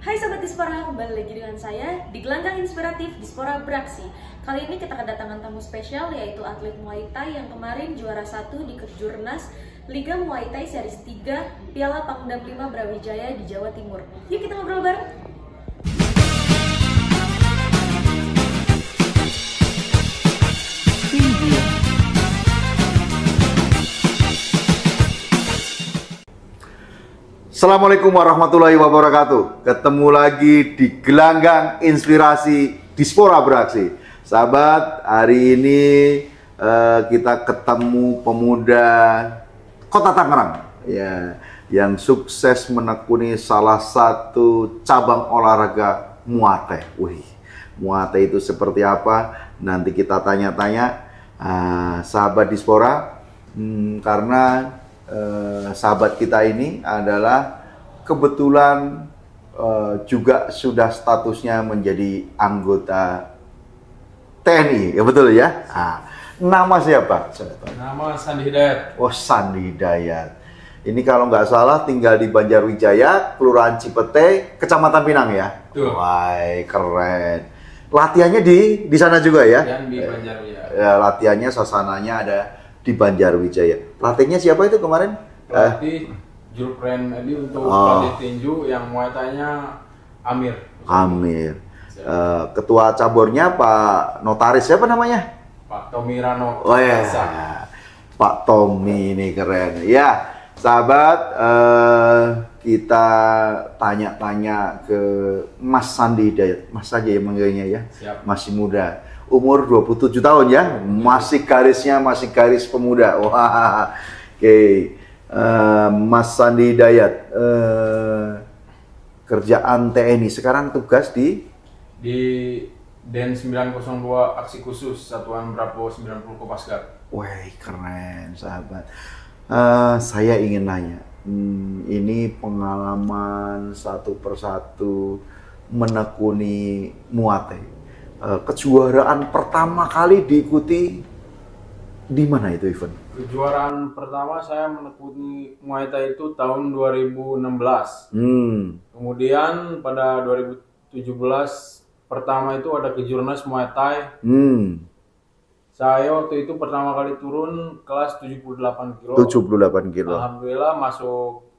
Hai Sobat Dispora, kembali lagi dengan saya di gelanggang inspiratif Dispora beraksi Kali ini kita kedatangan tamu spesial yaitu atlet Muay Thai yang kemarin juara satu di Kejurnas Liga Muay Thai Series 3 Piala Pangdam 5 Brawijaya di Jawa Timur Yuk kita ngobrol bareng Assalamualaikum warahmatullahi wabarakatuh. Ketemu lagi di gelanggang inspirasi Dispora Beraksi. Sahabat, hari ini uh, kita ketemu pemuda Kota Tangerang ya yang sukses menekuni salah satu cabang olahraga muate. Wih, muate itu seperti apa? Nanti kita tanya-tanya uh, sahabat Dispora hmm, karena eh, sahabat kita ini adalah kebetulan eh, juga sudah statusnya menjadi anggota TNI, ya betul ya? Nah, nama siapa? Nama Sandi Hidayat. Oh, Sandi Hidayat. Ini kalau nggak salah tinggal di Banjarwijaya, Kelurahan Cipete, Kecamatan Pinang ya. Tuh. Wah, keren. Latihannya di di sana juga ya? Latihan di Banjarwijaya. Ya, latihannya, sasananya ada di Banjarwijaya. Pelatihnya siapa itu kemarin? Pelatih Jurpren Edi untuk oh. pelatih tinju yang muatannya Amir. Amir. Uh, ketua cabornya Pak Notaris siapa namanya? Pak Tommy Rano. Oh ya. Yeah. Pak Tommy ini keren. Ya, sahabat uh, kita tanya-tanya ke Mas Sandi Hidayat. Mas saja yang manggilnya ya. Siap. Masih muda umur 27 tahun ya, masih garisnya masih garis pemuda. Wah, oke. Okay. Uh, eh, Mas Sandi Dayat, uh, kerjaan TNI sekarang tugas di di Den 902 Aksi Khusus Satuan Bravo 90 Kopaskar Wah keren sahabat. Uh, saya ingin nanya, hmm, ini pengalaman satu persatu menekuni muatnya Eh, kejuaraan pertama kali diikuti di mana itu event? Kejuaraan pertama saya menekuni Muay Thai itu tahun 2016. Hmm. Kemudian pada 2017 pertama itu ada kejurnas Muay Thai. Hmm. Saya waktu itu pertama kali turun kelas 78 kilo. 78 kilo. Alhamdulillah masuk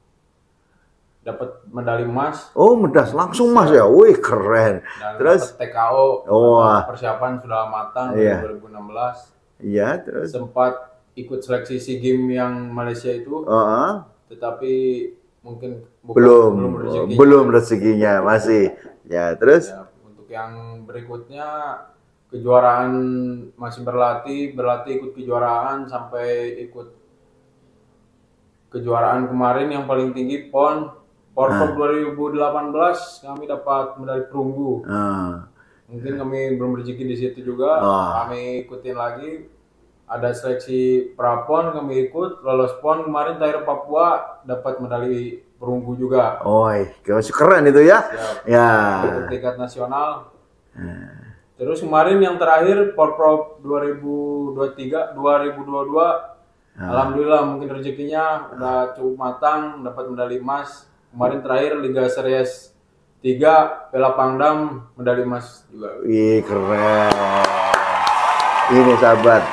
dapat medali emas. Oh, medas langsung emas ya. Iya. Wih, keren. Dan terus TKO oh, persiapan sudah matang yeah. Iya. 2016. Iya, terus sempat ikut seleksi SEA Games yang Malaysia itu. Uh -huh. Tetapi mungkin bukan, belum belum rezekinya. belum masih. Ya, terus ya, untuk yang berikutnya kejuaraan masih berlatih, berlatih ikut kejuaraan sampai ikut kejuaraan kemarin yang paling tinggi PON Porkop ah. 2018 kami dapat medali perunggu. Ah. Mungkin kami belum rezeki di situ juga. Ah. Kami ikutin lagi. Ada seleksi prapon kami ikut lolos pon kemarin dari Papua dapat medali perunggu juga. Oh, keren itu ya. Ya. ya. Tingkat nasional. Ah. Terus kemarin yang terakhir Porprov 2023 2022 ah. Alhamdulillah mungkin rezekinya udah cukup matang dapat medali emas Kemarin terakhir Liga Series 3 Pela Pangdam medali emas juga. Ih, keren. Ini sahabat.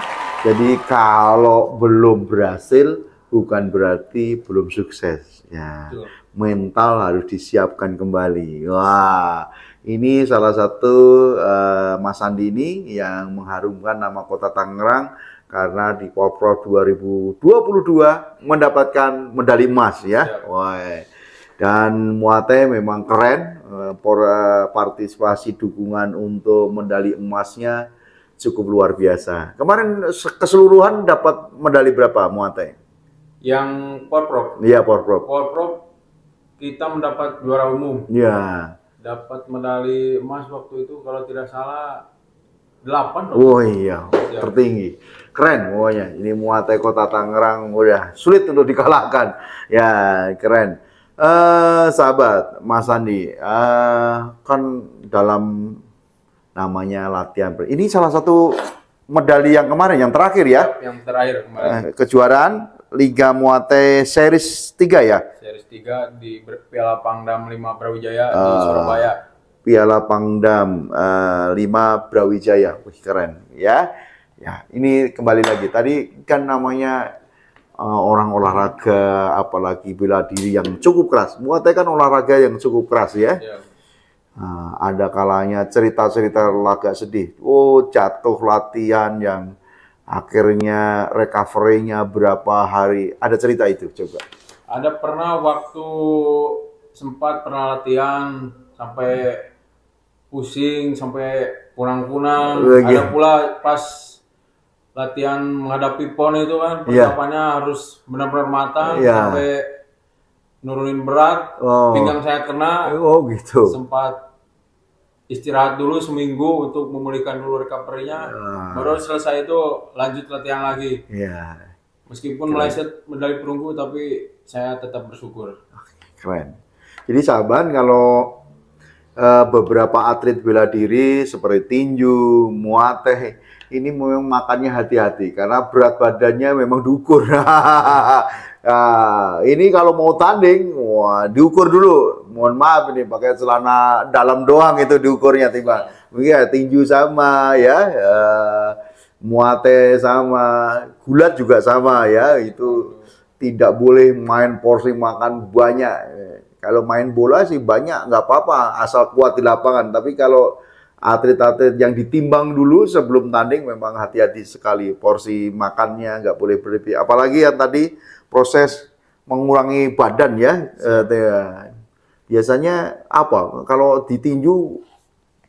Jadi kalau belum berhasil bukan berarti belum sukses ya. Mental harus disiapkan kembali. Wah, ini salah satu uh, Mas Andi ini yang mengharumkan nama Kota Tangerang karena di Kopro 2022 mendapatkan medali emas ya. ya. Wah. Dan Muateng memang keren, eh, eh, partisipasi dukungan untuk medali emasnya cukup luar biasa. Kemarin keseluruhan dapat medali berapa Muateng? Yang Porprov. Iya, Porprov. Porprov kita mendapat juara umum. Iya. Dapat medali emas waktu itu kalau tidak salah delapan. Oh iya. iya, tertinggi. Keren pokoknya. Ini Muateng Kota Tangerang udah sulit untuk dikalahkan. Ya, keren. Uh, sahabat, Mas Andi, uh, eh, kan dalam namanya latihan. Ini salah satu medali yang kemarin, yang terakhir ya? Yang terakhir kemarin. Uh, kejuaraan Liga Muate Series 3 ya? Series 3 di Piala Pangdam 5 Brawijaya uh, di Surabaya. Piala Pangdam uh, 5 Brawijaya. Wih, keren ya. Ya, ini kembali lagi. Tadi kan namanya Eh, orang olahraga apalagi bela diri yang cukup keras. Muay kan olahraga yang cukup keras ya. Yeah. Iya. Nah, ada kalanya cerita-cerita laga sedih. Oh, jatuh latihan yang akhirnya recovery-nya berapa hari. Ada cerita itu juga Ada pernah waktu sempat pernah latihan sampai pusing, sampai kurang kurang Ada pula pas latihan menghadapi pon itu kan iya. persiapannya yeah. harus benar-benar matang yeah. sampai nurunin berat, oh. pinggang saya kena. Oh gitu. Sempat istirahat dulu seminggu untuk memulihkan dulu recovery Oh. Ah. Baru selesai itu lanjut latihan lagi. yeah. Meskipun mulai meleset medali perunggu tapi saya tetap bersyukur. Keren. Jadi Saban kalau eh, beberapa atlet bela diri seperti tinju, muate ini memang makannya hati-hati karena berat badannya memang diukur. nah, ini kalau mau tanding, wah diukur dulu. Mohon maaf ini pakai celana dalam doang itu diukurnya tiba. Mungkin ya, tinju sama ya, uh, muate sama, gulat juga sama ya. Itu tidak boleh main porsi makan banyak. Kalau main bola sih banyak nggak apa-apa asal kuat di lapangan. Tapi kalau atlet-atlet yang ditimbang dulu sebelum tanding memang hati-hati sekali porsi makannya nggak boleh berlebih apalagi yang tadi proses mengurangi badan ya eh, biasanya apa kalau ditinju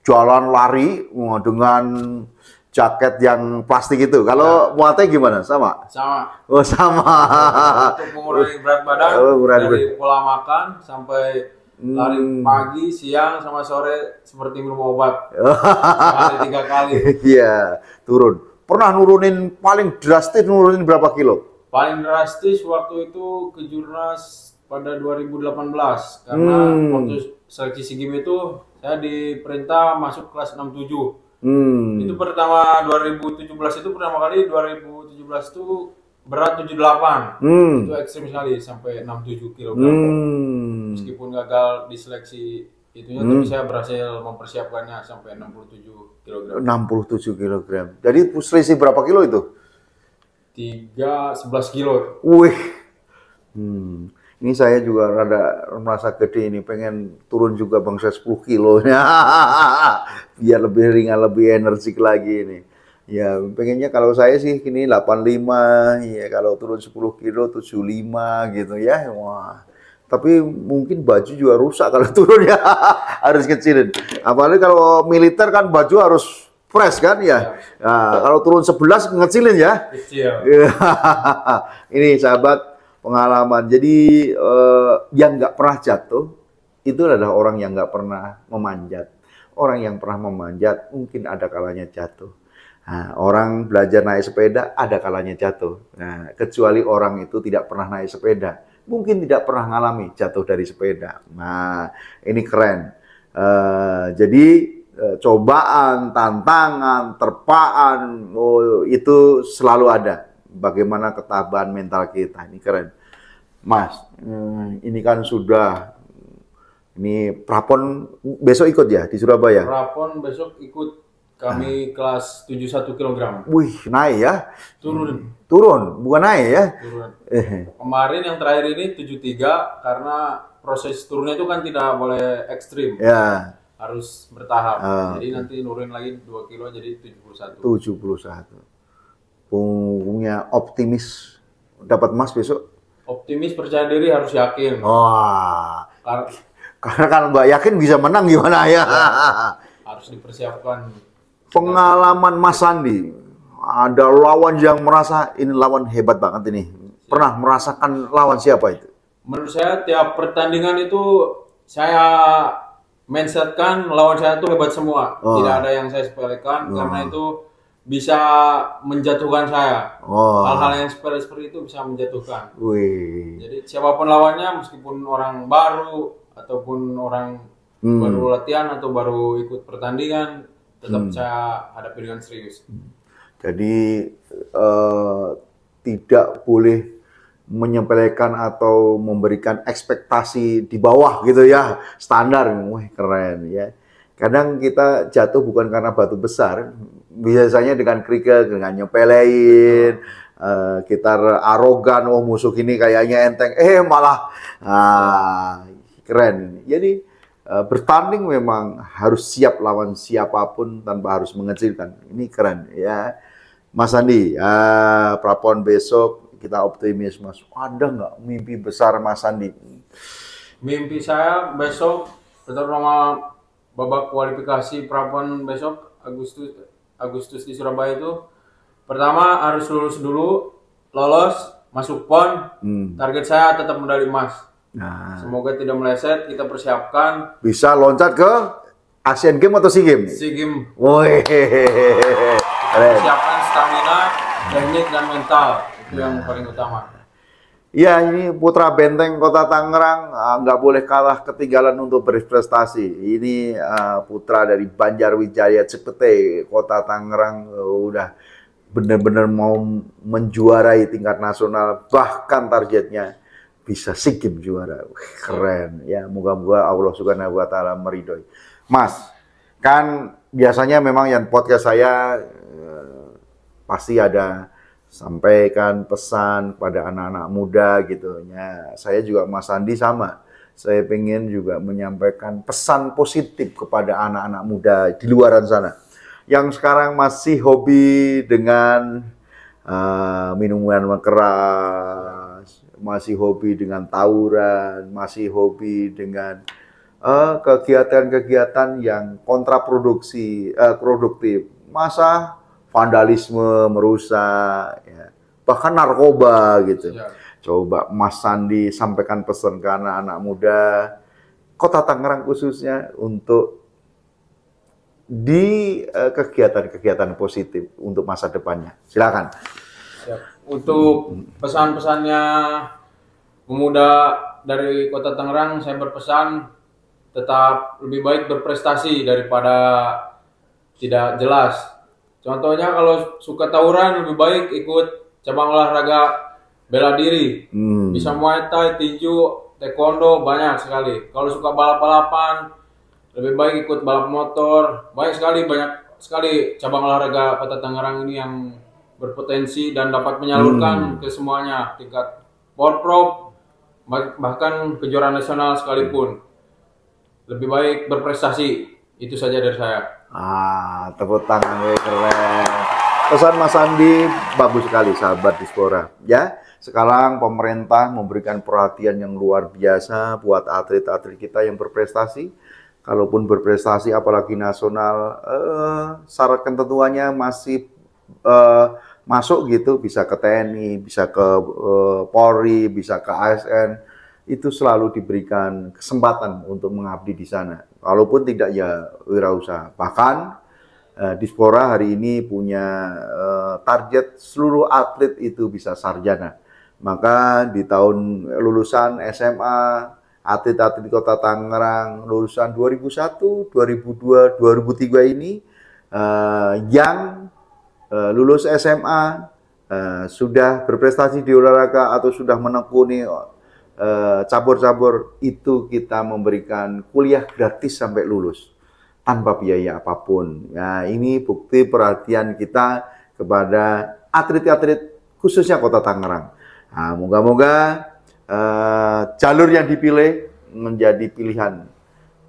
jalan lari dengan jaket yang plastik itu. Kalau ya. muatnya gimana? Sama? Sama. Oh, sama. Untuk mengurangi berat badan, oh, berat dari pola makan sampai lari hmm. pagi, siang, sama sore seperti minum obat. tiga kali. Iya, turun. Pernah nurunin paling drastis nurunin berapa kilo? Paling drastis waktu itu ke Jurnas pada 2018 karena hmm. waktu seleksi SEA itu saya diperintah masuk kelas 67. Hmm. Itu pertama 2017 itu pertama kali 2017 itu berat 78 hmm. itu ekstrim sekali sampai 67 kg hmm. meskipun gagal di seleksi itunya hmm. tapi saya berhasil mempersiapkannya sampai 67 kg 67 kg jadi selisih berapa kilo itu? 3, 11 kilo wih hmm. ini saya juga rada merasa gede ini pengen turun juga bangsa 10 kilonya biar lebih ringan lebih energik lagi ini Ya, pengennya kalau saya sih kini 85, ya kalau turun 10 kilo 75 gitu ya. Wah. Tapi mungkin baju juga rusak kalau turun ya. harus kecilin. Apalagi kalau militer kan baju harus fresh kan ya. Nah, kalau turun 11 ngecilin ya. Ini sahabat pengalaman. Jadi eh, yang nggak pernah jatuh itu adalah orang yang nggak pernah memanjat. Orang yang pernah memanjat mungkin ada kalanya jatuh Nah, orang belajar naik sepeda ada kalanya jatuh. Nah, kecuali orang itu tidak pernah naik sepeda, mungkin tidak pernah mengalami jatuh dari sepeda. Nah, ini keren. Uh, jadi uh, cobaan, tantangan, terpaan, oh, itu selalu ada. Bagaimana ketabahan mental kita ini keren, Mas. Hmm, ini kan sudah ini prapon besok ikut ya di Surabaya. Prapon besok ikut kami ah. kelas 71 kg. Wih, naik ya. Turun. Turun, bukan naik ya. Turun. Eh. Kemarin yang terakhir ini 73 karena proses turunnya itu kan tidak boleh ekstrim. Ya. Harus bertahap. Uh, jadi nanti nurunin lagi 2 kilo jadi 71. 71. Punggungnya optimis dapat emas besok. Optimis percaya diri harus yakin. Wah. Kar karena kalau nggak yakin bisa menang gimana ya? ya harus dipersiapkan pengalaman Mas Sandi. Ada lawan yang merasa ini lawan hebat banget ini. Pernah merasakan lawan siapa itu? Menurut saya tiap pertandingan itu saya mindsetkan lawan saya itu hebat semua. Oh. Tidak ada yang saya sepelekan oh. karena itu bisa menjatuhkan saya. Oh. Hal-hal yang sepele seperti itu bisa menjatuhkan. Wih. Jadi siapapun lawannya meskipun orang baru ataupun orang hmm. baru latihan atau baru ikut pertandingan tetap hmm. saya hadapi dengan serius. Jadi uh, tidak boleh menyepelekan atau memberikan ekspektasi di bawah gitu ya standar, wah keren ya. Kadang kita jatuh bukan karena batu besar, biasanya dengan kerikil dengan nyepelein, uh, eh, kita arogan, oh musuh ini kayaknya enteng, eh malah ah, keren. Jadi Eh, bertanding memang harus siap lawan siapapun tanpa harus mengecilkan. Ini keren ya. Mas Andi, uh, Prapon besok kita optimis Mas. Ada nggak mimpi besar Mas Sandi Mimpi saya besok pertama babak kualifikasi Prapon besok Agustus Agustus di Surabaya itu pertama harus lulus dulu, lolos, masuk PON. Hmm. Target saya tetap medali emas. Nah. Semoga tidak meleset, kita persiapkan. Bisa loncat ke Asian Games atau SEA Game? SEA Game. Woi. Persiapkan stamina, teknik dan mental. Itu nah. yang paling utama. Ya ini Putra Benteng Kota Tangerang ah, nggak uh, boleh kalah ketinggalan untuk berprestasi. Ini uh, Putra dari Banjarwijaya Cepete Kota Tangerang uh, udah benar-benar mau menjuarai tingkat nasional bahkan targetnya bisa sigim juara. Keren. Ya, moga-moga Allah Subhanahu wa taala meridoi Mas, kan biasanya memang yang podcast saya eh, pasti ada sampaikan pesan pada anak-anak muda gitu ya. Saya juga Mas Andi sama. Saya pengen juga menyampaikan pesan positif kepada anak-anak muda di luar sana yang sekarang masih hobi dengan uh, minuman keras masih hobi dengan tawuran, masih hobi dengan eh, kegiatan-kegiatan uh, yang kontraproduksi, uh, produktif, masa vandalisme, merusak, ya. bahkan narkoba gitu. Ya. Coba Mas Sandi sampaikan pesan ke anak-anak muda, kota Tangerang khususnya untuk di eh, kegiatan-kegiatan uh, positif untuk masa depannya. Silakan siap. Untuk pesan-pesannya pemuda dari Kota Tangerang, saya berpesan tetap lebih baik berprestasi daripada tidak jelas. Contohnya kalau suka tawuran lebih baik ikut cabang olahraga bela diri. Hmm. Bisa Muay Thai, tinju, taekwondo banyak sekali. Kalau suka balap-balapan lebih baik ikut balap motor. Banyak sekali banyak sekali cabang olahraga Kota Tangerang ini yang berpotensi dan dapat menyalurkan hmm. ke semuanya tingkat porprov bahkan kejuaraan nasional sekalipun lebih baik berprestasi itu saja dari saya ah tepuk tangan keren pesan Mas Andi bagus sekali sahabat dispora ya sekarang pemerintah memberikan perhatian yang luar biasa buat atlet-atlet kita yang berprestasi kalaupun berprestasi apalagi nasional eh, syarat ketentuannya masih eh, masuk gitu bisa ke TNI, bisa ke uh, Polri, bisa ke ASN itu selalu diberikan kesempatan untuk mengabdi di sana. Walaupun tidak ya wirausaha. Bahkan uh, eh, Dispora hari ini punya uh, target seluruh atlet itu bisa sarjana. Maka di tahun lulusan SMA atlet-atlet di Kota Tangerang lulusan 2001, 2002, 2003 ini uh, yang Eh, lulus SMA uh, eh, sudah berprestasi di olahraga atau sudah menekuni eh, cabur-cabur uh, itu kita memberikan kuliah gratis sampai lulus tanpa biaya apapun. Nah, ini bukti perhatian kita kepada atlet-atlet khususnya Kota Tangerang. Nah, moga-moga uh, jalur yang dipilih menjadi pilihan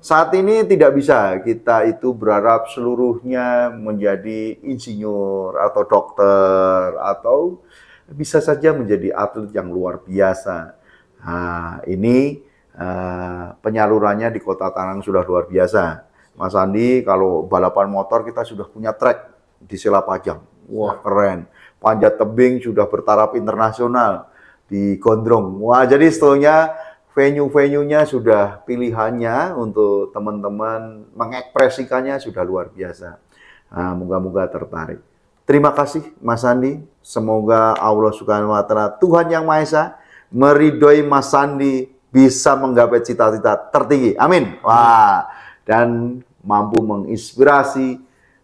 saat ini tidak bisa kita itu berharap seluruhnya menjadi insinyur atau dokter atau bisa saja menjadi atlet yang luar biasa. Nah, ini uh, penyalurannya di Kota Tangerang sudah luar biasa. Mas Andi, kalau balapan motor kita sudah punya track di Silapajang. Wah, keren. Panjat tebing sudah bertaraf internasional di Gondrong. Wah, jadi setelahnya venue venue nya sudah pilihannya untuk teman-teman mengekspresikannya sudah luar biasa. moga ah, moga-moga tertarik. Terima kasih Mas Sandi. Semoga Allah Subhanahu wa taala Tuhan yang Maha Esa meridhoi Mas Sandi bisa menggapai cita-cita tertinggi. Amin. Wah, dan mampu menginspirasi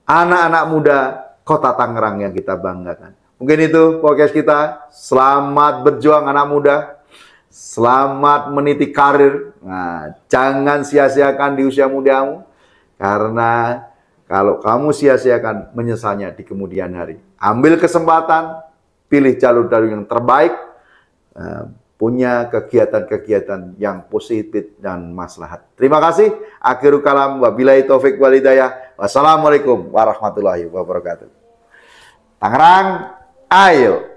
anak-anak muda Kota Tangerang yang kita banggakan. Mungkin itu podcast kita. Selamat berjuang anak muda. Selamat meniti karir. Nah, jangan sia-siakan di usia mudamu. Karena kalau kamu sia-siakan, menyesalnya di kemudian hari. Ambil kesempatan, pilih jalur-jalur yang terbaik, eh, punya kegiatan-kegiatan yang positif dan maslahat. Terima kasih. Akhirul kalam, wabillahi taufik walidayah. Wassalamualaikum warahmatullahi wabarakatuh. Tangerang, ayo